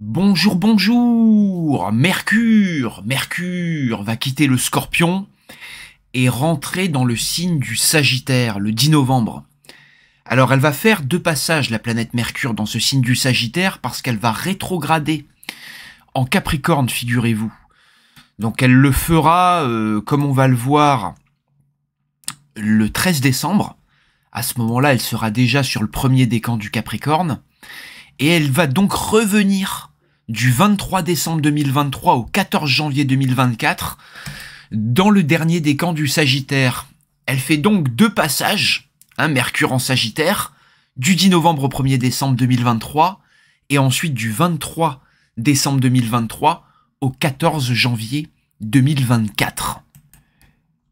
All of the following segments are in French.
Bonjour, bonjour Mercure Mercure va quitter le scorpion et rentrer dans le signe du Sagittaire le 10 novembre. Alors elle va faire deux passages, la planète Mercure, dans ce signe du Sagittaire parce qu'elle va rétrograder en Capricorne, figurez-vous. Donc elle le fera, euh, comme on va le voir, le 13 décembre. À ce moment-là, elle sera déjà sur le premier décan du Capricorne et elle va donc revenir du 23 décembre 2023 au 14 janvier 2024 dans le dernier des camps du Sagittaire. Elle fait donc deux passages, un hein, Mercure en Sagittaire, du 10 novembre au 1er décembre 2023, et ensuite du 23 décembre 2023 au 14 janvier 2024.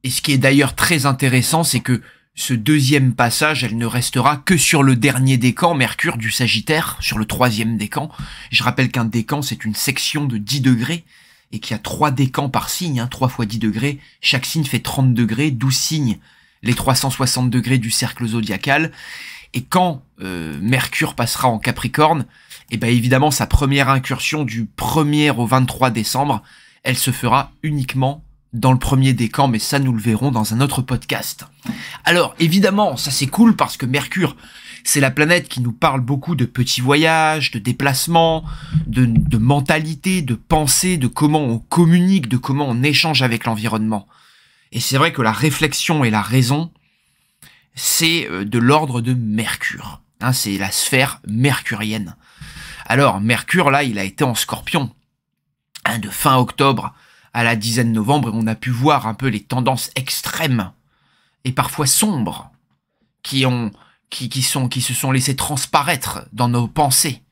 Et ce qui est d'ailleurs très intéressant, c'est que ce deuxième passage, elle ne restera que sur le dernier décan, Mercure du Sagittaire, sur le troisième décan. Je rappelle qu'un décan, c'est une section de 10 degrés, et qu'il y a trois décans par signe, hein, 3 fois 10 degrés, chaque signe fait 30 degrés, 12 signes, les 360 degrés du cercle zodiacal. Et quand euh, Mercure passera en Capricorne, et eh bien évidemment sa première incursion du 1er au 23 décembre, elle se fera uniquement dans le premier des camps, mais ça nous le verrons dans un autre podcast. Alors évidemment, ça c'est cool parce que Mercure, c'est la planète qui nous parle beaucoup de petits voyages, de déplacements, de, mentalité, de pensée, de comment on communique, de comment on échange avec l'environnement. Et c'est vrai que la réflexion et la raison, c'est euh, de l'ordre de Mercure. Hein, c'est la sphère mercurienne. Alors Mercure, là, il a été en scorpion hein, de fin octobre à la dizaine novembre on a pu voir un peu les tendances extrêmes et parfois sombres qui ont qui, qui sont qui se sont laissées transparaître dans nos pensées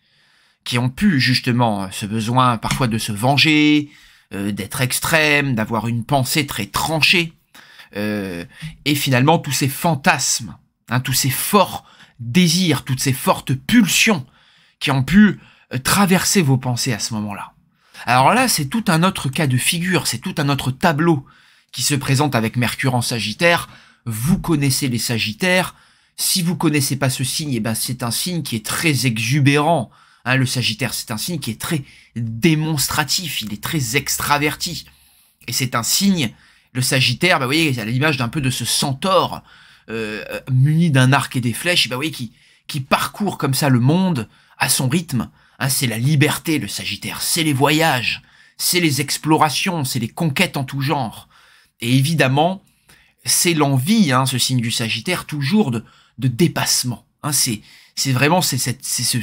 qui ont pu justement euh, ce besoin parfois de se venger euh, d'être extrême d'avoir une pensée très tranchée euh, et finalement tous ces fantasmes hein, tous ces forts désirs toutes ces fortes pulsions qui ont pu traverser vos pensées à ce moment-là alors là, c'est tout un autre cas de figure, c'est tout un autre tableau qui se présente avec Mercure en Sagittaire. Vous connaissez les Sagittaires. Si vous connaissez pas ce signe, eh ben c'est un signe qui est très exubérant. Hein, le Sagittaire, c'est un signe qui est très démonstratif, il est très extraverti. Et c'est un signe, le Sagittaire, bah, vous voyez, à l'image d'un peu de ce centaure euh, euh, muni d'un arc et des flèches, bah, vous qui parcourt comme ça le monde à son rythme, ah, c'est la liberté, le Sagittaire, c'est les voyages, c'est les explorations, c'est les conquêtes en tout genre. Et évidemment, c'est l'envie, hein, ce signe du Sagittaire, toujours de, de dépassement. Hein, c'est c'est vraiment c'est ce, ce,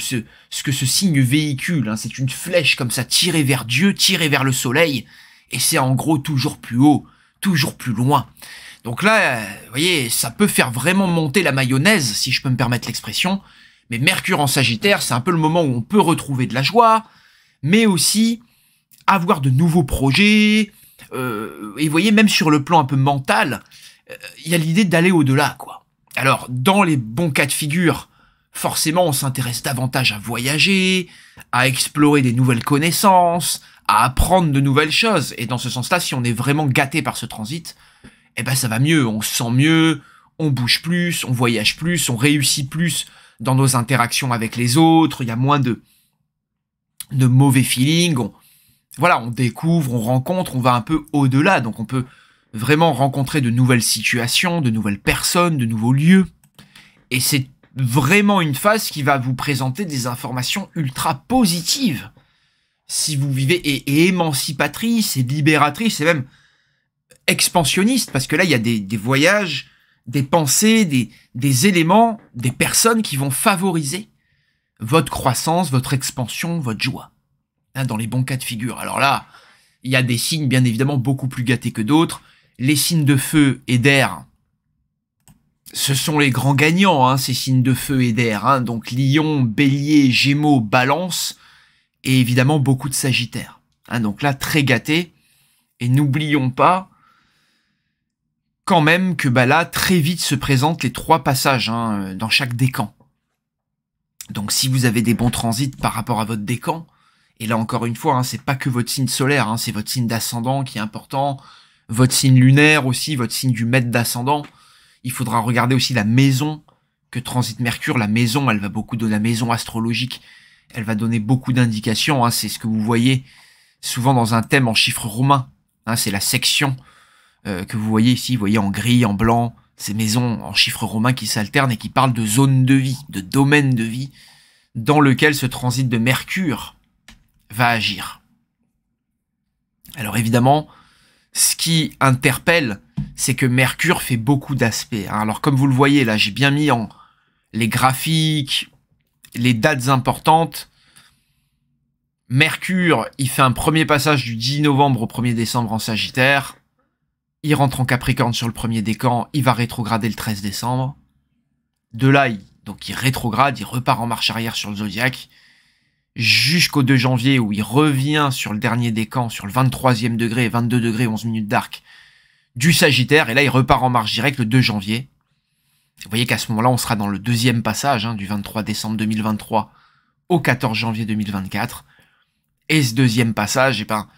ce, que ce signe véhicule. Hein, c'est une flèche comme ça tirée vers Dieu, tirée vers le soleil, et c'est en gros toujours plus haut, toujours plus loin. Donc là, euh, vous voyez, ça peut faire vraiment monter la mayonnaise, si je peux me permettre l'expression, mais Mercure en Sagittaire, c'est un peu le moment où on peut retrouver de la joie, mais aussi avoir de nouveaux projets. Euh, et vous voyez, même sur le plan un peu mental, euh, il y a l'idée d'aller au-delà, quoi. Alors, dans les bons cas de figure, forcément, on s'intéresse davantage à voyager, à explorer des nouvelles connaissances, à apprendre de nouvelles choses. Et dans ce sens-là, si on est vraiment gâté par ce transit, eh ben ça va mieux, on se sent mieux, on bouge plus, on voyage plus, on réussit plus dans nos interactions avec les autres, il y a moins de, mauvais feeling voilà, on découvre, on rencontre, on va un peu au-delà. Donc on peut vraiment rencontrer de nouvelles situations, de nouvelles personnes, de nouveaux lieux. Et c'est vraiment une phase qui va vous présenter des informations ultra positives. Si vous vivez et, émancipatrice et libératrice et même expansionniste, parce que là, il y a des voyages des pensées, des, éléments, des personnes qui vont favoriser votre croissance, votre expansion, votre joie. Hein, dans les bons cas de figure. Alors là, il y a des signes bien évidemment beaucoup plus gâtés que d'autres. Les signes de feu et d'air, ce sont les grands gagnants, hein, ces signes de feu et d'air. Hein, donc lion, bélier, gémeaux, balance, et évidemment beaucoup de sagittaires. Hein. donc là, très gâtés. Et n'oublions pas quand même que bah là, très vite se présentent les trois passages hein, dans chaque décan. Donc si vous avez des bons transits par rapport à votre décan, et là encore une fois, hein, c'est pas que votre signe solaire, hein, c'est votre signe d'ascendant qui est important, votre signe lunaire aussi, votre signe du maître d'ascendant. Il faudra regarder aussi la maison que transite Mercure. La maison, elle va beaucoup donner la maison astrologique. Elle va donner beaucoup d'indications. Hein. c'est ce que vous voyez souvent dans un thème en chiffres romains. c'est la section euh, que vous voyez ici, vous voyez en gris, en blanc, ces maisons en chiffres romains qui s'alternent et qui parlent de zones de vie, de domaines de vie, dans lequel ce transit de Mercure va agir. Alors évidemment, ce qui interpelle, c'est que Mercure fait beaucoup d'aspects. Hein. Alors comme vous le voyez là, j'ai bien mis en les graphiques, les dates importantes. Mercure, il fait un premier passage du 10 novembre au 1er décembre en Sagittaire il rentre en Capricorne sur le premier décan, il va rétrograder le 13 décembre. De là, donc il rétrograde, il repart en marche arrière sur le zodiaque jusqu'au 2 janvier où il revient sur le dernier décan, sur le 23e degré, 22 degrés, 11 minutes d'arc du Sagittaire, et là il repart en marche directe le 2 janvier. Vous voyez qu'à ce moment-là, on sera dans le deuxième passage, hein, du 23 décembre 2023 au 14 janvier 2024. Et ce deuxième passage, eh ben,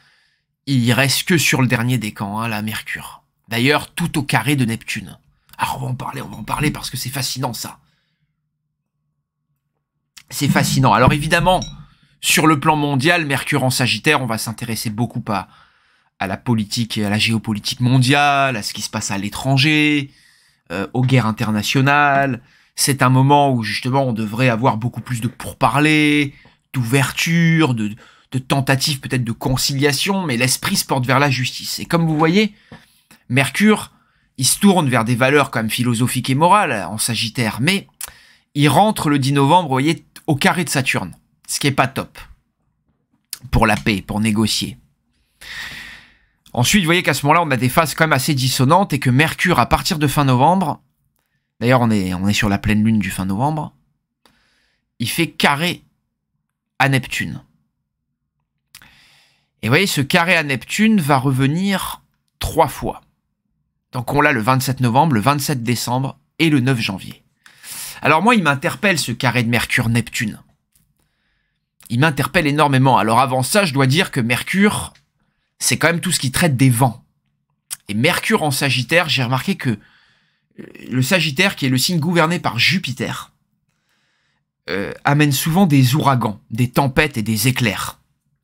il reste que sur le dernier décan, hein, la Mercure. D'ailleurs, tout au carré de Neptune. Alors ah, on va en parler, on va en parler parce que c'est fascinant ça. C'est fascinant. Alors évidemment, sur le plan mondial, Mercure en Sagittaire, on va s'intéresser beaucoup à, à, la politique et à la géopolitique mondiale, à ce qui se passe à l'étranger, euh, aux guerres internationales. C'est un moment où justement on devrait avoir beaucoup plus de pourparlers, d'ouverture, de, de tentatives peut-être de conciliation, mais l'esprit se porte vers la justice. Et comme vous voyez, Mercure, il se tourne vers des valeurs quand même philosophiques et morales en Sagittaire, mais il rentre le 10 novembre, voyez, au carré de Saturne, ce qui est pas top pour la paix, pour négocier. Ensuite, vous voyez qu'à ce moment-là, on a des phases quand même assez dissonantes et que Mercure, à partir de fin novembre, d'ailleurs on est, on est sur la pleine lune du fin novembre, il fait carré à Neptune. Et vous voyez, ce carré à Neptune va revenir trois fois. Donc on l'a le 27 novembre, le 27 décembre et le 9 janvier. Alors moi, il m'interpelle ce carré de Mercure-Neptune. Il m'interpelle énormément. Alors avant ça, je dois dire que Mercure, c'est quand même tout ce qui traite des vents. Et Mercure en Sagittaire, j'ai remarqué que euh, le Sagittaire, qui est le signe gouverné par Jupiter, euh, amène souvent des ouragans, des tempêtes et des éclairs.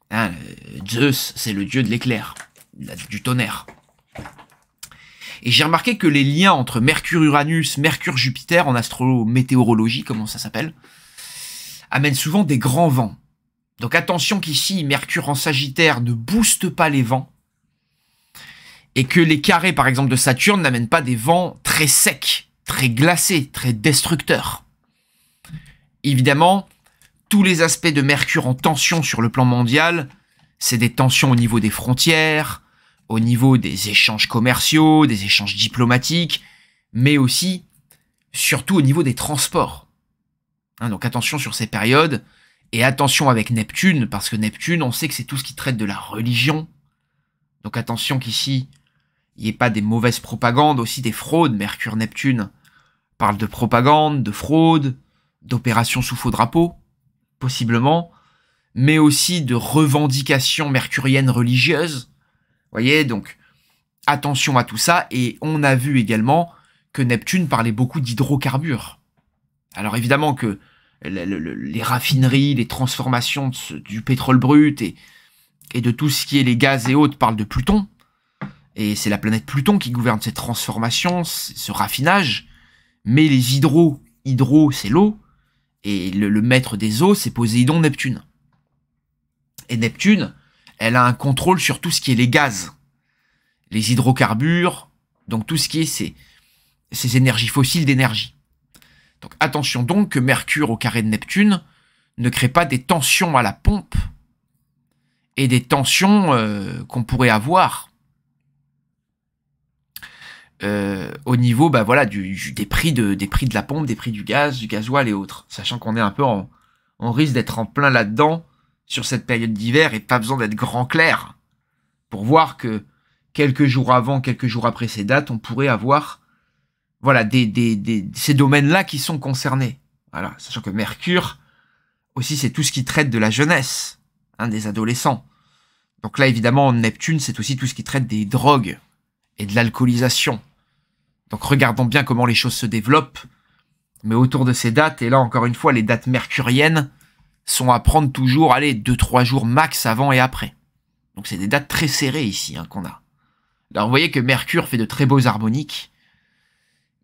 Hein, euh, Zeus, c'est le dieu de l'éclair, du tonnerre. Et j'ai remarqué que les liens entre Mercure-Uranus, Mercure-Jupiter en astro-météorologie, comment ça s'appelle, amènent souvent des grands vents. Donc attention qu'ici, Mercure en Sagittaire ne booste pas les vents. Et que les carrés, par exemple, de Saturne n'amènent pas des vents très secs, très glacés, très destructeurs. Évidemment, tous les aspects de Mercure en tension sur le plan mondial, c'est des tensions au niveau des frontières, au niveau des échanges commerciaux, des échanges diplomatiques, mais aussi, surtout au niveau des transports. Hein, donc attention sur ces périodes, et attention avec Neptune, parce que Neptune, on sait que c'est tout ce qui traite de la religion. Donc attention qu'ici, il n'y ait pas des mauvaises propagandes, aussi des fraudes. Mercure-Neptune parle de propagande, de fraude, d'opérations sous faux drapeaux, possiblement, mais aussi de revendications mercuriennes religieuses voyez, donc attention à tout ça. Et on a vu également que Neptune parlait beaucoup d'hydrocarbures. Alors évidemment que les raffineries, les transformations du pétrole brut et, et de tout ce qui est les gaz et autres parlent de Pluton. Et c'est la planète Pluton qui gouverne cette transformation, ce raffinage. Mais les hydro, hydro, c'est l'eau. Et le, maître des eaux, c'est Poséidon Neptune. Et Neptune, elle a un contrôle sur tout ce qui est les gaz, les hydrocarbures, donc tout ce qui est ces, ces énergies fossiles d'énergie. Donc attention donc que Mercure au carré de Neptune ne crée pas des tensions à la pompe et des tensions euh, qu'on pourrait avoir euh, au niveau bah, voilà, du, des, prix de, des prix de la pompe, des prix du gaz, du gasoil et autres, sachant qu'on est un peu en... On risque d'être en plein là-dedans sur cette période d'hiver et pas besoin d'être grand clair pour voir que quelques jours avant, quelques jours après ces dates, on pourrait avoir voilà des, des, des ces domaines-là qui sont concernés. Voilà, sachant que Mercure aussi c'est tout ce qui traite de la jeunesse, hein, des adolescents. Donc là évidemment Neptune c'est aussi tout ce qui traite des drogues et de l'alcoolisation. Donc regardons bien comment les choses se développent. Mais autour de ces dates, et là encore une fois les dates mercuriennes, sont à prendre toujours, allez, 2-3 jours max avant et après. Donc c'est des dates très serrées ici hein, qu'on a. Là, vous voyez que Mercure fait de très beaux harmoniques,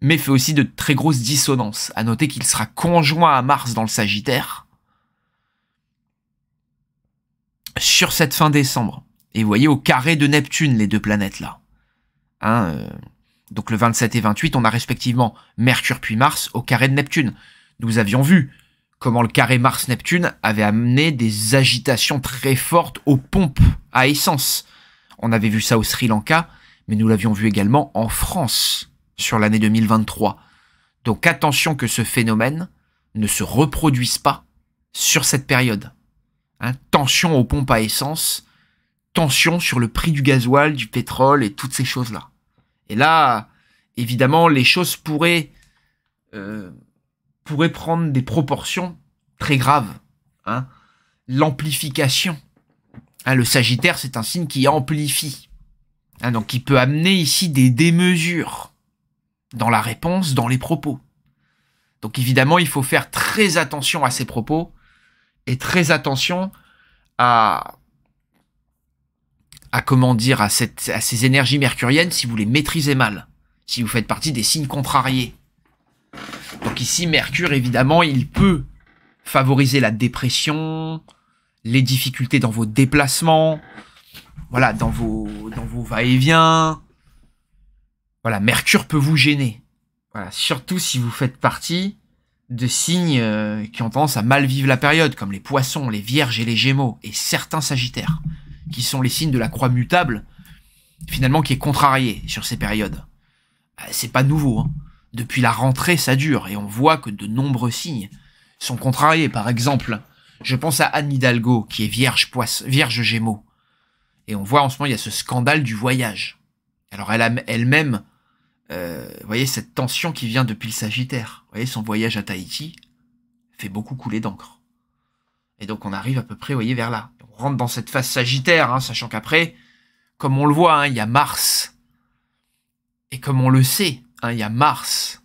mais fait aussi de très grosses dissonances. À noter qu'il sera conjoint à Mars dans le Sagittaire sur cette fin décembre. Et vous voyez au carré de Neptune les deux planètes là. Hein, euh, donc le 27 et 28, on a respectivement Mercure puis Mars au carré de Neptune. Nous avions vu comment le carré Mars-Neptune avait amené des agitations très fortes aux pompes à essence. On avait vu ça au Sri Lanka, mais nous l'avions vu également en France sur l'année 2023. Donc attention que ce phénomène ne se reproduise pas sur cette période. Hein, tension aux pompes à essence, tension sur le prix du gasoil, du pétrole et toutes ces choses-là. Et là, évidemment, les choses pourraient euh, pourrait prendre des proportions très graves. Hein. L'amplification. Hein, le Sagittaire, c'est un signe qui amplifie. Hein, donc qui peut amener ici des démesures dans la réponse, dans les propos. Donc évidemment, il faut faire très attention à ces propos et très attention à à comment dire à ces énergies mercuriennes si vous les maîtrisez mal, si vous faites partie des signes contrariés. Donc ici, Mercure, évidemment, il peut favoriser la dépression, les difficultés dans vos déplacements, voilà, dans vos, dans vos va-et-vient. Voilà, Mercure peut vous gêner. Voilà, surtout si vous faites partie de signes euh, qui ont tendance à mal vivre la période, comme les poissons, les vierges et les gémeaux, et certains sagittaires, qui sont les signes de la croix mutable, finalement qui est contrarié sur ces périodes. Euh, c'est pas nouveau. Hein. Depuis la rentrée, ça dure et on voit que de nombreux signes sont contrariés. Par exemple, je pense à Anne Hidalgo qui est vierge poisse, vierge Gémeaux. Et on voit en ce moment il y a ce scandale du voyage. Alors elle elle-même, euh, vous voyez cette tension qui vient depuis le Sagittaire. Vous voyez son voyage à Tahiti fait beaucoup couler d'encre. Et donc on arrive à peu près, vous voyez, vers là. On rentre dans cette phase Sagittaire, hein, sachant qu'après, comme on le voit, hein, il y a Mars. Et comme on le sait, Hein, il y a Mars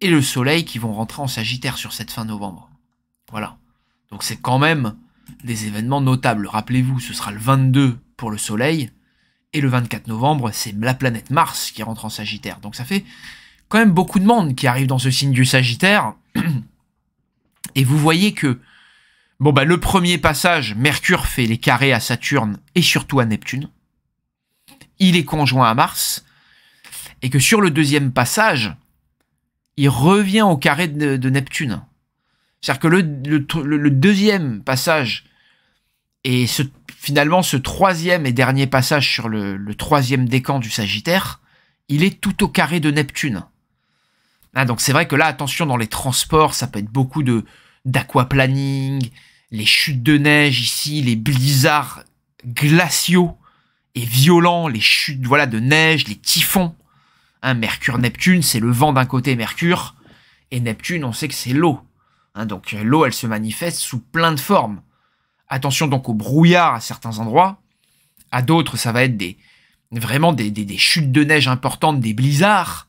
et le Soleil qui vont rentrer en Sagittaire sur cette fin novembre. Voilà. Donc c'est quand même des événements notables. Rappelez-vous, ce sera le 22 pour le Soleil et le 24 novembre, c'est la planète Mars qui rentre en Sagittaire. Donc ça fait quand même beaucoup de monde qui arrive dans ce signe du Sagittaire. Et vous voyez que bon bah, le premier passage, Mercure fait les carrés à Saturne et surtout à Neptune. Il est conjoint à Mars et que sur le deuxième passage, il revient au carré de, Neptune. C'est-à-dire que le, deuxième passage et finalement ce troisième et dernier passage sur le, troisième décan du Sagittaire, il est tout au carré de Neptune. Ah, donc c'est vrai que là, attention, dans les transports, ça peut être beaucoup de d'aquaplaning, les chutes de neige ici, les blizzards glaciaux et violents, les chutes voilà, de neige, les typhons. Hein, Mercure-Neptune, c'est le vent d'un côté Mercure, et Neptune, on sait que c'est l'eau. Hein, donc euh, l'eau, elle se manifeste sous plein de formes. Attention donc au brouillard à certains endroits. À d'autres, ça va être des, vraiment des, chutes de neige importantes, des blizzards.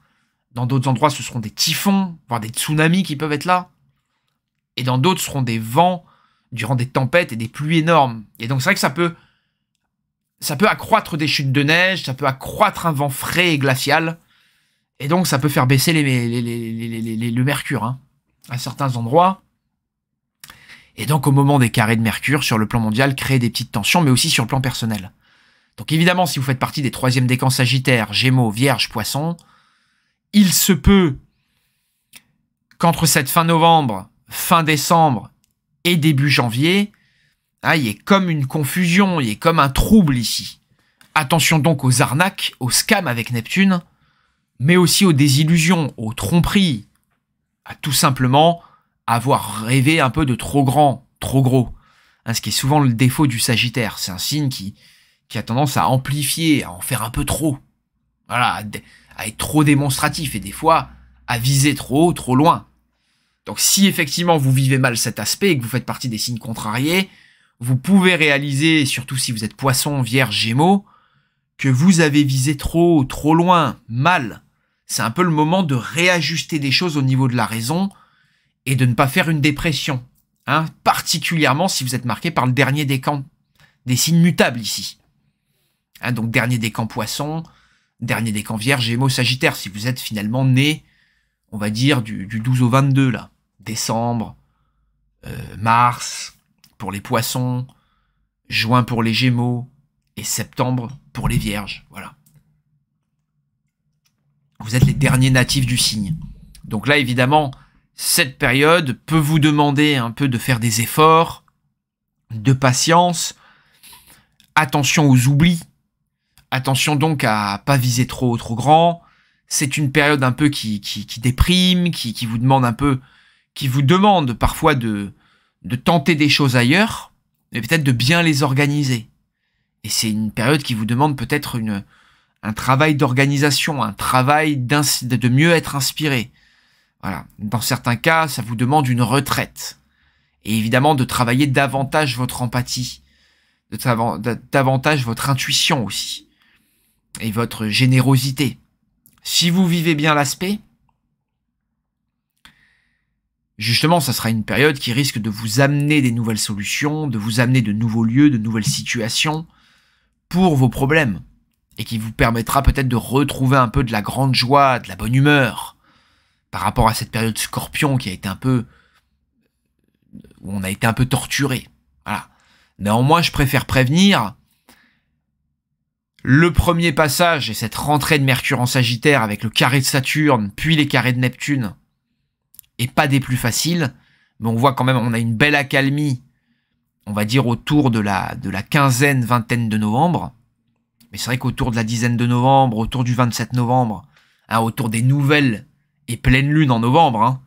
Dans d'autres endroits, ce seront des typhons, voire des tsunamis qui peuvent être là. Et dans d'autres, ce seront des vents durant des tempêtes et des pluies énormes. Et donc c'est vrai que ça peut, ça peut accroître des chutes de neige, ça peut accroître un vent frais et glacial. Et donc, ça peut faire baisser les, le mercure hein, à certains endroits. Et donc, au moment des carrés de mercure, sur le plan mondial, créer des petites tensions, mais aussi sur le plan personnel. Donc, évidemment, si vous faites partie des troisièmes décans Sagittaire, Gémeaux, Vierge, Poisson, il se peut qu'entre cette fin novembre, fin décembre et début janvier, hein, il y ait comme une confusion, il y ait comme un trouble ici. Attention donc aux arnaques, aux scams avec Neptune mais aussi aux désillusions, aux tromperies, à tout simplement avoir rêvé un peu de trop grand, trop gros. Hein, ce qui est souvent le défaut du Sagittaire. C'est un signe qui, qui a tendance à amplifier, à en faire un peu trop. Voilà, à être trop démonstratif et des fois à viser trop haut, trop loin. Donc si effectivement vous vivez mal cet aspect et que vous faites partie des signes contrariés, vous pouvez réaliser, surtout si vous êtes poisson, vierge, gémeaux, que vous avez visé trop, trop loin, mal, c'est un peu le moment de réajuster des choses au niveau de la raison et de ne pas faire une dépression. Hein, particulièrement si vous êtes marqué par le dernier décan, des signes mutables ici. Hein, donc dernier décan poisson, dernier décan vierge, gémeaux, sagittaire, si vous êtes finalement né, on va dire, du, 12 au 22, là. Décembre, euh, mars pour les poissons, juin pour les gémeaux et septembre pour les vierges. Voilà vous êtes les derniers natifs du signe. Donc là, évidemment, cette période peut vous demander un peu de faire des efforts, de patience, attention aux oublis, attention donc à pas viser trop trop grand. C'est une période un peu qui, qui, déprime, qui, qui, vous demande un peu, qui vous demande parfois de, de tenter des choses ailleurs, mais peut-être de bien les organiser. Et c'est une période qui vous demande peut-être une, un travail d'organisation, un travail de mieux être inspiré. Voilà. Dans certains cas, ça vous demande une retraite. Et évidemment, de travailler davantage votre empathie, de davantage votre intuition aussi, et votre générosité. Si vous vivez bien l'aspect, justement, ça sera une période qui risque de vous amener des nouvelles solutions, de vous amener de nouveaux lieux, de nouvelles situations pour vos problèmes et qui vous permettra peut-être de retrouver un peu de la grande joie, de la bonne humeur par rapport à cette période scorpion qui a été un peu où on a été un peu torturé. Voilà. Néanmoins, je préfère prévenir le premier passage et cette rentrée de Mercure en Sagittaire avec le carré de Saturne, puis les carrés de Neptune, et pas des plus faciles, mais on voit quand même, on a une belle accalmie, on va dire autour de la, de la quinzaine, vingtaine de novembre, mais c'est vrai qu'autour de la dizaine de novembre, autour du 27 novembre, hein, autour des nouvelles et pleine lune en novembre, hein,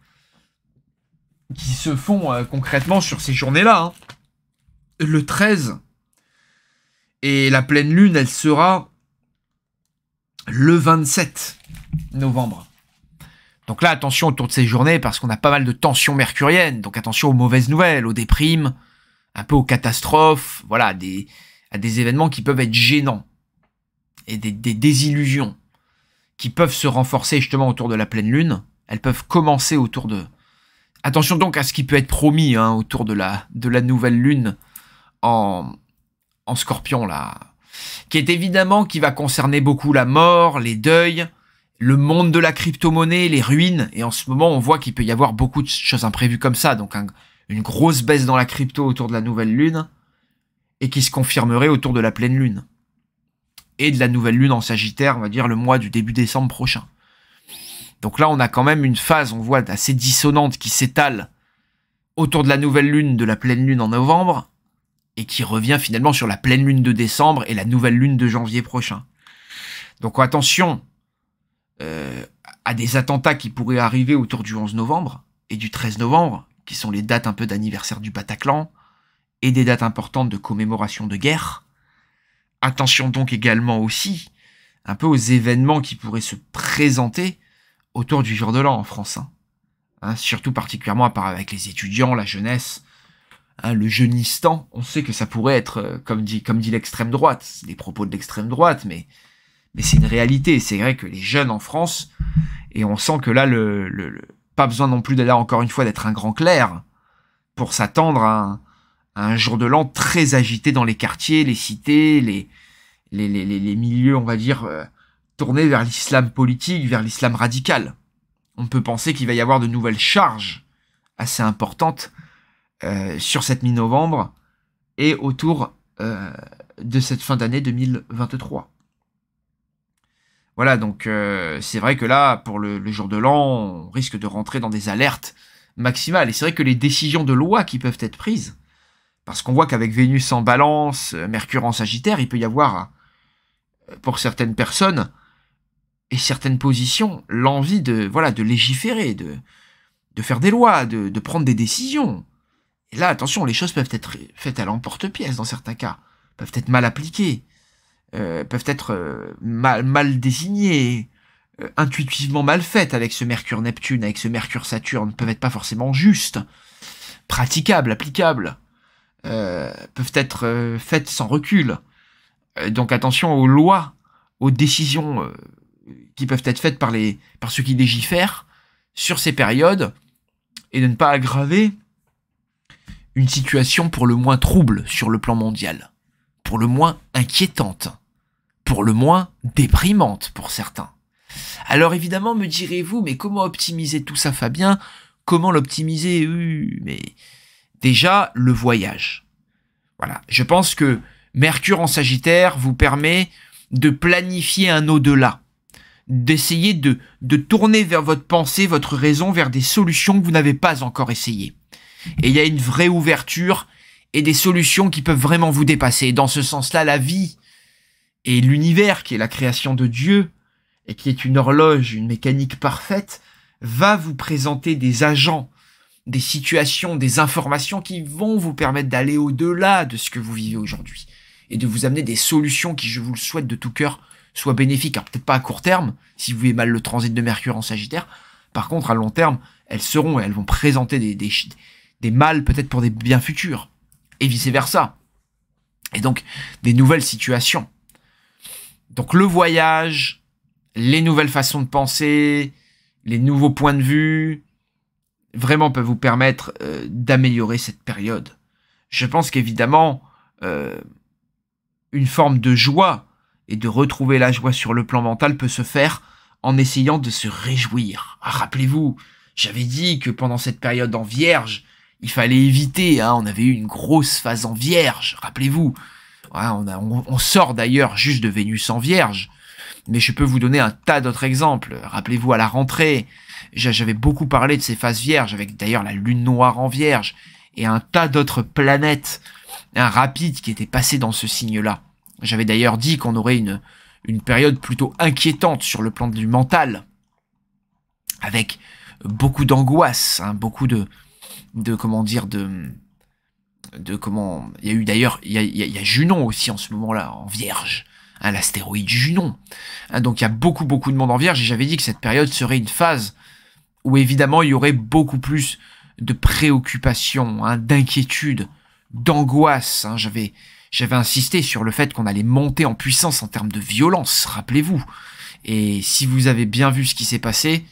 qui se font euh, concrètement sur ces journées-là. Hein, le 13. Et la pleine lune, elle sera le 27 novembre. Donc là, attention autour de ces journées, parce qu'on a pas mal de tensions mercuriennes. Donc attention aux mauvaises nouvelles, aux déprimes, un peu aux catastrophes, voilà, à des événements qui peuvent être gênants et des, désillusions qui peuvent se renforcer justement autour de la pleine lune. Elles peuvent commencer autour de... Attention donc à ce qui peut être promis hein, autour de la, de la nouvelle lune en, en scorpion, là. Qui est évidemment qui va concerner beaucoup la mort, les deuils, le monde de la crypto-monnaie, les ruines. Et en ce moment, on voit qu'il peut y avoir beaucoup de choses imprévues comme ça. Donc une grosse baisse dans la crypto autour de la nouvelle lune et qui se confirmerait autour de la pleine lune et de la nouvelle lune en Sagittaire, on va dire le mois du début décembre prochain. Donc là, on a quand même une phase, on voit, assez dissonante qui s'étale autour de la nouvelle lune, de la pleine lune en novembre, et qui revient finalement sur la pleine lune de décembre et la nouvelle lune de janvier prochain. Donc attention euh, à des attentats qui pourraient arriver autour du 11 novembre et du 13 novembre, qui sont les dates un peu d'anniversaire du Bataclan, et des dates importantes de commémoration de guerre. Attention donc également aussi un peu aux événements qui pourraient se présenter autour du jour de l'an en France. Hein. Hein, surtout particulièrement à part avec les étudiants, la jeunesse, hein, le jeunistan, on sait que ça pourrait être, euh, comme dit, comme dit l'extrême droite, les propos de l'extrême droite, mais, mais c'est une réalité. C'est vrai que les jeunes en France, et on sent que là, le, le pas besoin non plus d'aller encore une fois d'être un grand clair pour s'attendre à, un jour de l'an très agité dans les quartiers, les cités, les, les, milieux, on va dire, euh, tournés vers l'islam politique, vers l'islam radical. On peut penser qu'il va y avoir de nouvelles charges assez importantes euh, sur cette mi-novembre et autour euh, de cette fin d'année 2023. Voilà, donc c'est vrai que là, pour le jour de l'an, on risque de rentrer dans des alertes maximales. Et c'est vrai que les décisions de loi qui peuvent être prises parce qu'on voit qu'avec Vénus en balance, euh, Mercure en Sagittaire, il peut y avoir, euh, pour certaines personnes et certaines positions, l'envie de, voilà, de légiférer, de, de faire des lois, de, prendre des décisions. Et là, attention, les choses peuvent être faites à l'emporte-pièce dans certains cas, peuvent être mal appliquées, euh, peuvent être mal, mal désignées, intuitivement mal faites avec ce Mercure-Neptune, avec ce Mercure-Saturne, peuvent être pas forcément justes, praticables, applicables. Euh, peuvent être euh, faites sans recul. Euh, donc attention aux lois, aux décisions qui peuvent être faites par, les, par ceux qui légifèrent sur ces périodes et de ne pas aggraver une situation pour le moins trouble sur le plan mondial, pour le moins inquiétante, pour le moins déprimante pour certains. Alors évidemment, me direz-vous, mais comment optimiser tout ça, Fabien Comment l'optimiser Mais Déjà, le voyage. Voilà. Je pense que Mercure en Sagittaire vous permet de planifier un au-delà, d'essayer de, de tourner vers votre pensée, votre raison, vers des solutions que vous n'avez pas encore essayées. Et il y a une vraie ouverture et des solutions qui peuvent vraiment vous dépasser. Dans ce sens-là, la vie et l'univers, qui est la création de Dieu, et qui est une horloge, une mécanique parfaite, va vous présenter des agents, des situations, des informations qui vont vous permettre d'aller au-delà de ce que vous vivez aujourd'hui et de vous amener des solutions qui, je vous le souhaite de tout cœur, soient bénéfiques. Alors peut-être pas à court terme, si vous voyez mal le transit de Mercure en Sagittaire. Par contre, à long terme, elles seront et elles vont présenter des, des, des mal peut-être pour des biens futurs et vice-versa. Et donc, des nouvelles situations. Donc le voyage, les nouvelles façons de penser, les nouveaux points de vue, vraiment peut vous permettre euh, d'améliorer cette période. Je pense qu'évidemment, euh, une forme de joie et de retrouver la joie sur le plan mental peut se faire en essayant de se réjouir. Ah, rappelez-vous, j'avais dit que pendant cette période en vierge, il fallait éviter, hein, on avait eu une grosse phase en vierge, rappelez-vous. on, sort d'ailleurs juste de Vénus en vierge. Mais je peux vous donner un tas d'autres exemples. Rappelez-vous à la rentrée, j'avais beaucoup parlé de ces phases vierges, avec d'ailleurs la lune noire en vierge, et un tas d'autres planètes, un hein, rapide qui était passé dans ce signe-là. J'avais d'ailleurs dit qu'on aurait une, une période plutôt inquiétante sur le plan du mental, avec beaucoup d'angoisse, hein, beaucoup de, de, comment dire, de, de comment, il y a eu d'ailleurs, il y a Junon aussi en ce moment-là, en vierge, l'astéroïde Junon. Hein, donc il y a beaucoup, beaucoup de monde en vierge, et j'avais dit que cette période serait une phase où évidemment il y aurait beaucoup plus de préoccupations, hein, d'inquiétudes, d'angoisse. Hein. j'avais, j'avais insisté sur le fait qu'on allait monter en puissance en termes de violence, rappelez-vous. Et si vous avez bien vu ce qui s'est passé,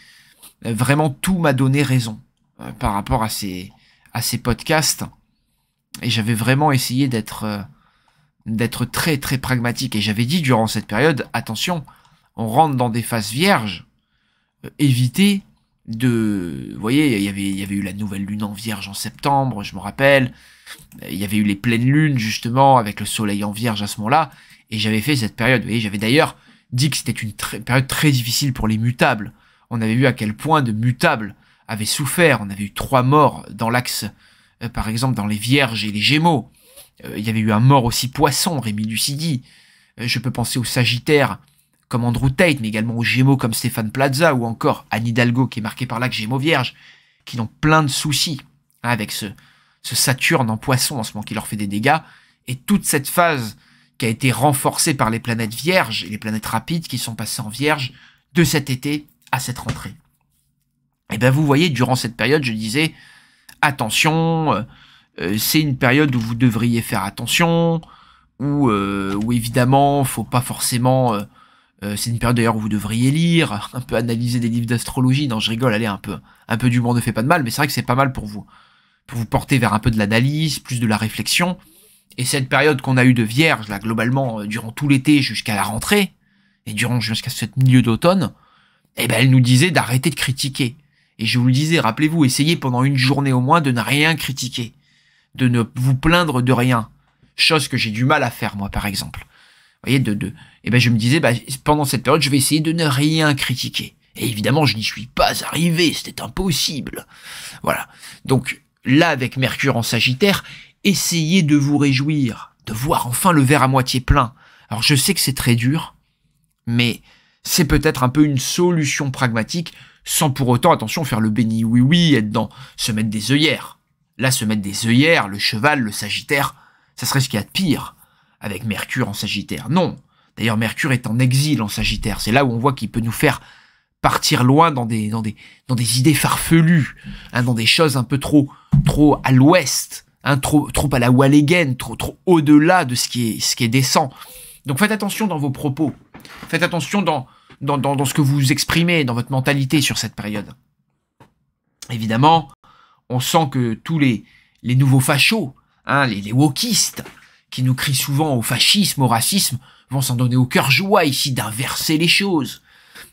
euh, vraiment tout m'a donné raison euh, par rapport à ces, à ces podcasts. Et j'avais vraiment essayé d'être... Euh, d'être très très pragmatique. Et j'avais dit durant cette période, attention, on rentre dans des phases vierges, éviter euh, évitez de... Vous voyez, y il y avait eu la nouvelle lune en vierge en septembre, je me rappelle. Euh, il y avait eu les pleines lunes, justement, avec le soleil en vierge à ce moment-là. Et j'avais fait cette période. Vous voyez, j'avais d'ailleurs dit que c'était une période très difficile pour les mutables. On avait vu à quel point de mutables avaient souffert. On avait eu trois morts dans l'axe, euh, par exemple, dans les vierges et les gémeaux. Euh, il y avait eu un mort aussi poisson, Rémi Lucidi. Euh, je peux penser au Sagittaire, comme Andrew Tate, mais également aux Gémeaux comme Stéphane Plaza ou encore à Hidalgo qui est marqué par là que Gémeaux Vierge, qui ont plein de soucis hein, avec ce, ce Saturne en poisson en ce moment qui leur fait des dégâts. Et toute cette phase qui a été renforcée par les planètes vierges et les planètes rapides qui sont passées en vierge de cet été à cette rentrée. Et eh bien vous voyez, durant cette période, je disais, attention, euh, euh, c'est une période où vous devriez faire attention, où, euh, où évidemment, faut pas forcément... Euh, c'est une période d'ailleurs où vous devriez lire, un peu analyser des livres d'astrologie. Non, je rigole, allez, un peu, un peu du monde ne fait pas de mal, mais c'est vrai que c'est pas mal pour vous. Pour vous porter vers un peu de l'analyse, plus de la réflexion. Et cette période qu'on a eue de vierge, là, globalement, durant tout l'été jusqu'à la rentrée, et durant jusqu'à ce milieu d'automne, eh ben, elle nous disait d'arrêter de critiquer. Et je vous le disais, rappelez-vous, essayez pendant une journée au moins de ne rien critiquer de ne vous plaindre de rien. Chose que j'ai du mal à faire, moi, par exemple. Vous voyez, de, de, et eh ben je me disais, bah, pendant cette période, je vais essayer de ne rien critiquer. Et évidemment, je n'y suis pas arrivé, c'était impossible. Voilà. Donc là, avec Mercure en Sagittaire, essayez de vous réjouir, de voir enfin le verre à moitié plein. Alors je sais que c'est très dur, mais c'est peut-être un peu une solution pragmatique, sans pour autant, attention, faire le béni oui oui, être dans, se mettre des œillères. Là, se mettre des œillères, le cheval, le sagittaire, ça serait ce qu'il y a de pire avec Mercure en sagittaire. Non. D'ailleurs, Mercure est en exil en sagittaire. C'est là où on voit qu'il peut nous faire partir loin dans des, dans des, dans des idées farfelues, hein, dans des choses un peu trop, trop à l'ouest, hein, trop, trop à la Wallégaine, trop, trop au-delà de ce qui, est, ce qui est décent. Donc faites attention dans vos propos. Faites attention dans, dans, dans ce que vous exprimez, dans votre mentalité sur cette période. Évidemment, on sent que tous les, les nouveaux fachos, hein, les, les wokistes, qui nous crient souvent au fascisme, au racisme, vont s'en donner au cœur joie ici d'inverser les choses,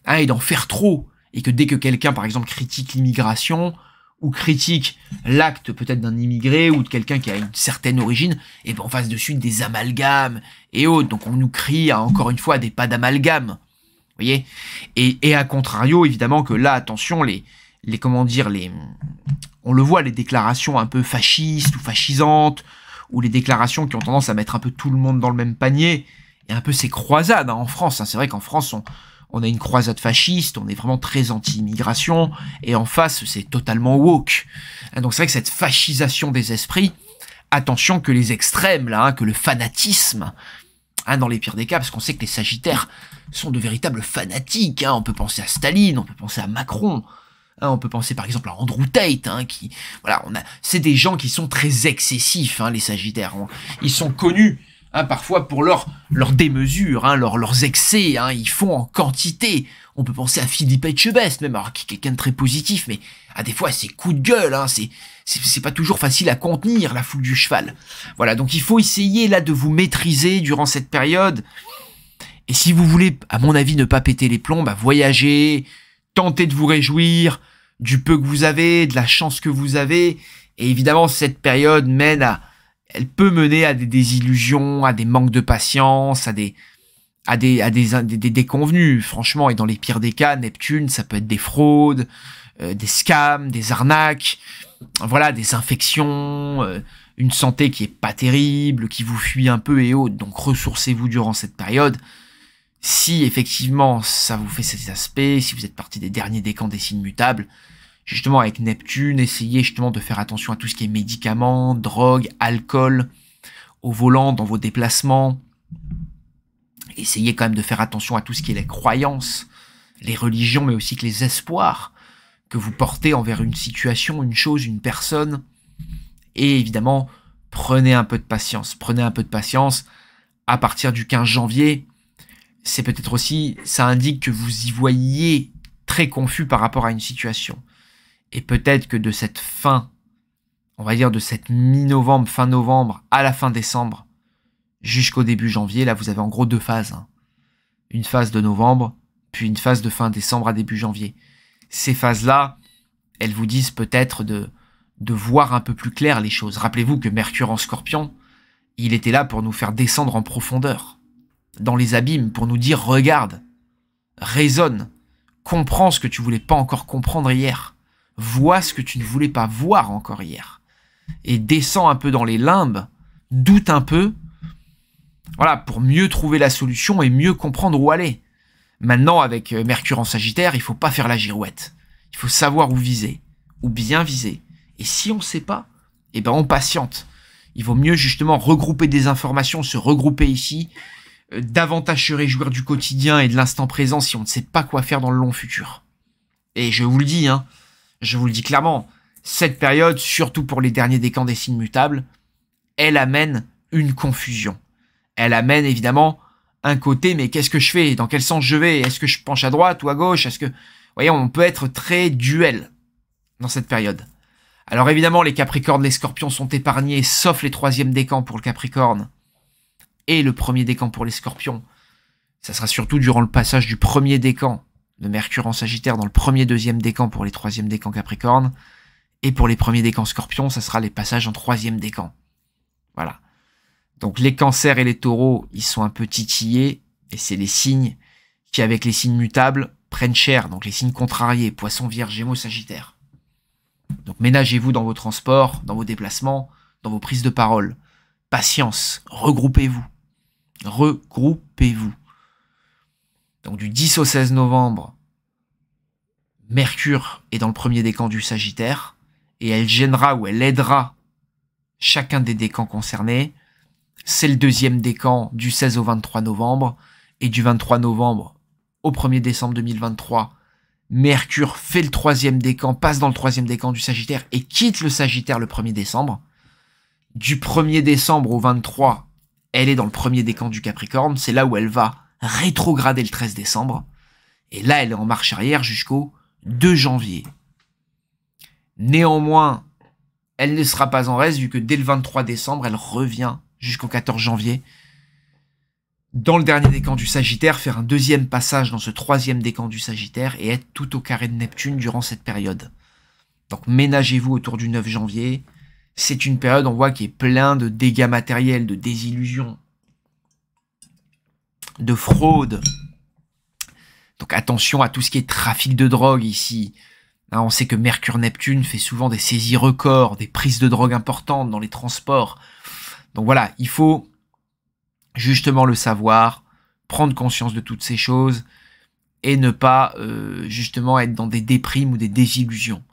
hein, et d'en faire trop, et que dès que quelqu'un, par exemple, critique l'immigration, ou critique l'acte peut-être d'un immigré ou de quelqu'un qui a une certaine origine, et eh ben on fasse dessus des amalgames et autres. Donc on nous crie hein, encore une fois des pas d'amalgame. Vous voyez et, et à contrario, évidemment que là, attention, les, les comment dire les on le voit les déclarations un peu fascistes ou fascisantes ou les déclarations qui ont tendance à mettre un peu tout le monde dans le même panier et un peu ces croisades hein, en France hein. c'est vrai qu'en France on on a une croisade fasciste, on est vraiment très anti-immigration, et en face, c'est totalement woke. Hein, donc c'est vrai que cette fascisation des esprits, attention que les extrêmes, là, hein, que le fanatisme, hein, dans les pires des cas, parce qu'on sait que les sagittaires sont de véritables fanatiques, on peut penser à Staline, on peut penser à Macron, Hein, on peut penser par exemple à Andrew Tate, hein, qui voilà, on a, c'est des gens qui sont très excessifs, hein, les Sagittaires. Hein. ils sont connus parfois pour leur leur démesure, leur, leurs excès. ils font en quantité. On peut penser à Philippe Etchebest, même alors qui est quelqu'un de très positif, mais à ah, des fois c'est coup de gueule. c'est c'est pas toujours facile à contenir la foule du cheval. Voilà, donc il faut essayer là de vous maîtriser durant cette période. Et si vous voulez, à mon avis, ne pas péter les plombs, bah, voyagez, tentez de vous réjouir du peu que vous avez, de la chance que vous avez. Et évidemment, cette période mène à, elle peut mener à des désillusions, à des manques de patience, à des, à des, à des, déconvenus, franchement. Et dans les pires des cas, Neptune, ça peut être des fraudes, euh, des scams, des arnaques, voilà, des infections, euh, une santé qui est pas terrible, qui vous fuit un peu et autres. Donc ressourcez-vous durant cette période si effectivement ça vous fait ces aspects, si vous êtes parti des derniers décans des signes mutables, justement avec Neptune, essayez justement de faire attention à tout ce qui est médicaments, drogues, alcool, au volant, dans vos déplacements. Essayez quand même de faire attention à tout ce qui est les croyances, les religions, mais aussi que les espoirs que vous portez envers une situation, une chose, une personne. Et évidemment, prenez un peu de patience. Prenez un peu de patience. À partir du 15 janvier, c'est peut-être aussi, ça indique que vous y voyez très confus par rapport à une situation. Et peut-être que de cette fin, on va dire de cette mi-novembre, fin novembre, à la fin décembre, jusqu'au début janvier, là vous avez en gros deux phases. Hein. Une phase de novembre, puis une phase de fin décembre à début janvier. Ces phases-là, elles vous disent peut-être de, de voir un peu plus clair les choses. Rappelez-vous que Mercure en scorpion, il était là pour nous faire descendre en profondeur dans les abîmes pour nous dire regarde, raisonne, comprends ce que tu voulais pas encore comprendre hier, vois ce que tu ne voulais pas voir encore hier, et descends un peu dans les limbes, doute un peu, voilà, pour mieux trouver la solution et mieux comprendre où aller. Maintenant, avec euh, Mercure en Sagittaire, il faut pas faire la girouette. Il faut savoir où viser, ou bien viser. Et si on ne sait pas, eh ben on patiente. Il vaut mieux justement regrouper des informations, se regrouper ici, euh, davantage se réjouir du quotidien et de l'instant présent si on ne sait pas quoi faire dans le long futur. Et je vous le dis, hein, je vous le dis clairement, cette période, surtout pour les derniers décans des signes mutables, elle amène une confusion. Elle amène évidemment un côté, mais qu'est-ce que je fais Dans quel sens je vais Est-ce que je penche à droite ou à gauche Est-ce que... Voyons, voyez, on peut être très duel dans cette période. Alors évidemment, les Capricornes, les Scorpions sont épargnés, sauf les troisièmes décans pour le Capricorne et le premier décan pour les scorpions. Ça sera surtout durant le passage du premier décan de Mercure en Sagittaire dans le premier deuxième décan pour les troisième décan Capricorne. Et pour les premiers décans scorpions, ça sera les passages en troisième décan. Voilà. Donc les cancers et les taureaux, ils sont un peu titillés, et c'est les signes qui, avec les signes mutables, prennent cher, donc les signes contrariés, Poissons, vierge, gémeaux, sagittaire. Donc ménagez-vous dans vos transports, dans vos déplacements, dans vos prises de parole. Patience, regroupez-vous. Regroupez-vous. Donc du 10 au 16 novembre, Mercure est dans le premier décan du Sagittaire et elle gênera ou elle aidera chacun des décans concernés. C'est le deuxième décan du 16 au 23 novembre et du 23 novembre au 1er décembre 2023. Mercure fait le troisième décan, passe dans le troisième décan du Sagittaire et quitte le Sagittaire le 1er décembre. Du 1er décembre au 23, elle est dans le premier décan du Capricorne, c'est là où elle va rétrograder le 13 décembre. Et là, elle est en marche arrière jusqu'au 2 janvier. Néanmoins, elle ne sera pas en reste vu que dès le 23 décembre, elle revient jusqu'au 14 janvier. Dans le dernier décan du Sagittaire, faire un deuxième passage dans ce troisième décan du Sagittaire et être tout au carré de Neptune durant cette période. Donc ménagez-vous autour du 9 janvier, c'est une période, on voit, qui est plein de dégâts matériels, de désillusions, de fraudes. Donc attention à tout ce qui est trafic de drogue ici. Hein, on sait que Mercure-Neptune fait souvent des saisies records, des prises de drogue importantes dans les transports. Donc voilà, il faut justement le savoir, prendre conscience de toutes ces choses et ne pas euh, justement être dans des déprimes ou des désillusions.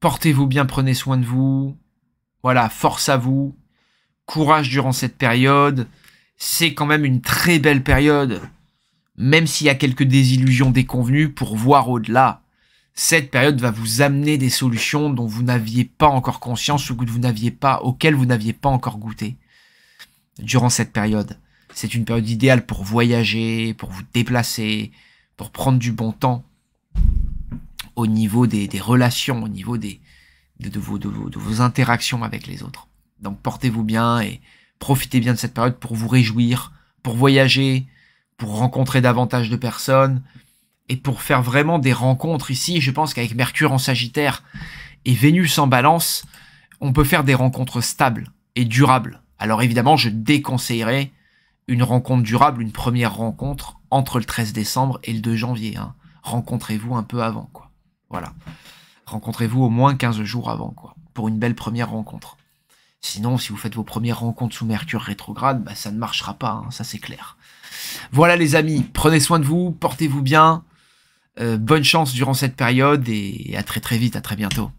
Portez-vous bien, prenez soin de vous, voilà, force à vous, courage durant cette période. C'est quand même une très belle période, même s'il y a quelques désillusions déconvenues pour voir au-delà. Cette période va vous amener des solutions dont vous n'aviez pas encore conscience ou vous n'aviez pas, auxquelles vous n'aviez pas encore goûté durant cette période. C'est une période idéale pour voyager, pour vous déplacer, pour prendre du bon temps au niveau des relations, au niveau des, de, vos, de, vos, de vos interactions avec les autres. Donc portez-vous bien et profitez bien de cette période pour vous réjouir, pour voyager, pour rencontrer davantage de personnes et pour faire vraiment des rencontres ici. Je pense qu'avec Mercure en Sagittaire et Vénus en Balance, on peut faire des rencontres stables et durables. Alors évidemment, je déconseillerais une rencontre durable, une première rencontre entre le 13 décembre et le 2 janvier. Hein. Rencontrez-vous un peu avant, quoi. Voilà rencontrez-vous au moins 15 jours avant, quoi, pour une belle première rencontre. Sinon, si vous faites vos premières rencontres sous Mercure rétrograde, bah, ça ne marchera pas, hein, ça c'est clair. Voilà les amis, prenez soin de vous, portez-vous bien, euh, bonne chance durant cette période et à très très vite, à très bientôt.